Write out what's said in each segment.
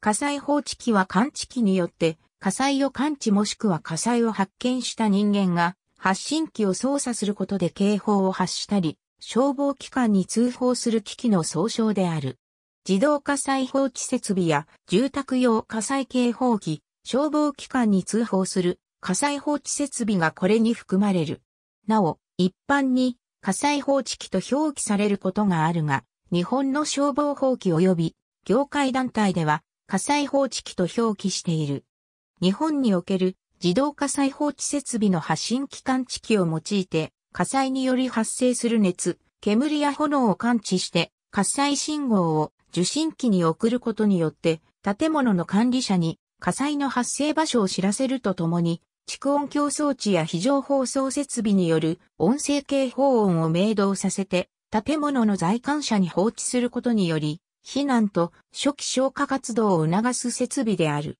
火災報知器は感知器によって火災を感知もしくは火災を発見した人間が発信機を操作することで警報を発したり、消防機関に通報する機器の総称である。自動火災報知設備や住宅用火災警報機、消防機関に通報する火災報知設備がこれに含まれる。なお、一般に火災報知機と表記されることがあるが、日本の消防法規及び業界団体では火災報知器と表記している。日本における自動火災報知設備の発信機関知器を用いて、火災により発生する熱、煙や炎を感知して、火災信号を受信機に送ることによって、建物の管理者に火災の発生場所を知らせるとともに、蓄音響装置や非常放送設備による音声警報音を明動させて、建物の在管者に放置することにより、避難と初期消火活動を促す設備である。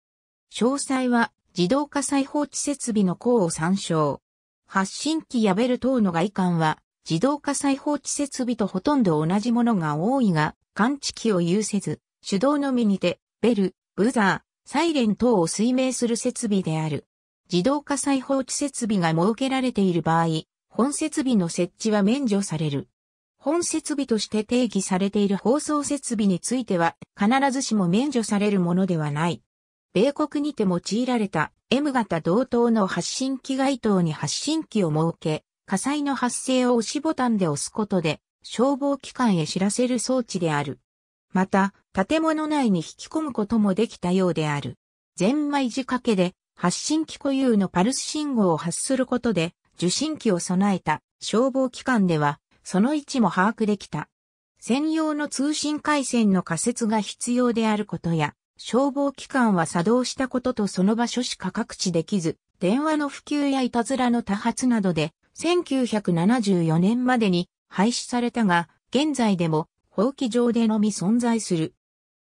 詳細は自動火災放置設備の項を参照。発信機やベル等の外観は自動火災放置設備とほとんど同じものが多いが、感知器を有せず、手動のみにて、ベル、ブザー、サイレン等を推命する設備である。自動火災放置設備が設けられている場合、本設備の設置は免除される。本設備として定義されている放送設備については必ずしも免除されるものではない。米国にて用いられた M 型同等の発信機外灯に発信機を設け、火災の発生を押しボタンで押すことで消防機関へ知らせる装置である。また、建物内に引き込むこともできたようである。ゼンマイ仕掛けで発信機固有のパルス信号を発することで受信機を備えた消防機関ではその位置も把握できた。専用の通信回線の仮設が必要であることや、消防機関は作動したこととその場所しか各地できず、電話の普及やいたずらの多発などで、1974年までに廃止されたが、現在でも、法規上でのみ存在する。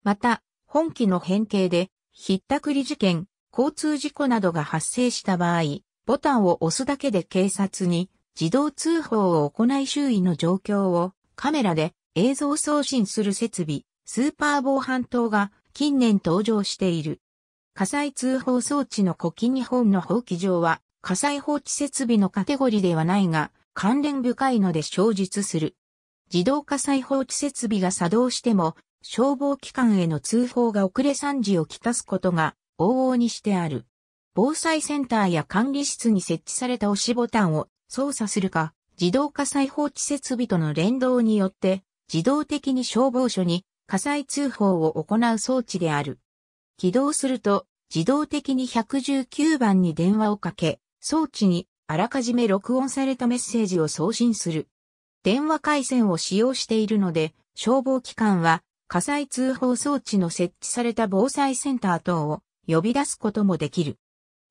また、本機の変形で、ひったくり事件、交通事故などが発生した場合、ボタンを押すだけで警察に自動通報を行い周囲の状況をカメラで映像送信する設備、スーパー防犯灯が近年登場している。火災通報装置の古希日本の放棄場は火災放置設備のカテゴリーではないが関連深いので生実する。自動火災放置設備が作動しても消防機関への通報が遅れ惨事をきたすことが往々にしてある。防災センターや管理室に設置された押しボタンを操作するか、自動火災報知設備との連動によって、自動的に消防署に火災通報を行う装置である。起動すると、自動的に119番に電話をかけ、装置にあらかじめ録音されたメッセージを送信する。電話回線を使用しているので、消防機関は火災通報装置の設置された防災センター等を呼び出すこともできる。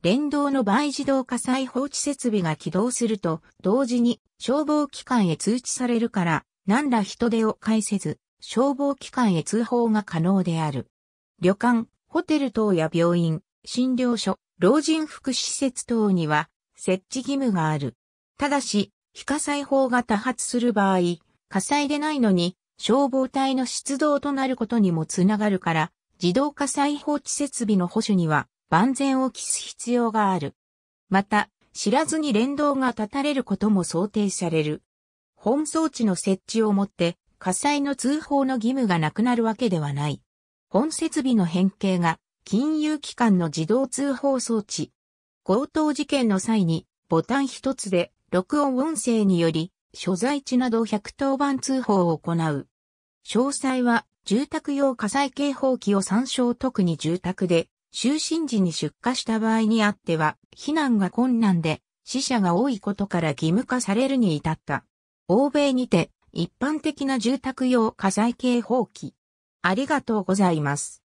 連動の場合自動火災報知設備が起動すると、同時に消防機関へ通知されるから、何ら人手を介せず、消防機関へ通報が可能である。旅館、ホテル等や病院、診療所、老人福祉施設等には設置義務がある。ただし、非火災法が多発する場合、火災でないのに消防隊の出動となることにもつながるから、自動火災報知設備の保守には万全を期す必要がある。また、知らずに連動が断たれることも想定される。本装置の設置をもって、火災の通報の義務がなくなるわけではない。本設備の変形が、金融機関の自動通報装置。強盗事件の際に、ボタン一つで、録音音声により、所在地など110番通報を行う。詳細は、住宅用火災警報器を参照特に住宅で、就寝時に出火した場合にあっては、避難が困難で、死者が多いことから義務化されるに至った。欧米にて、一般的な住宅用火災警報器。ありがとうございます。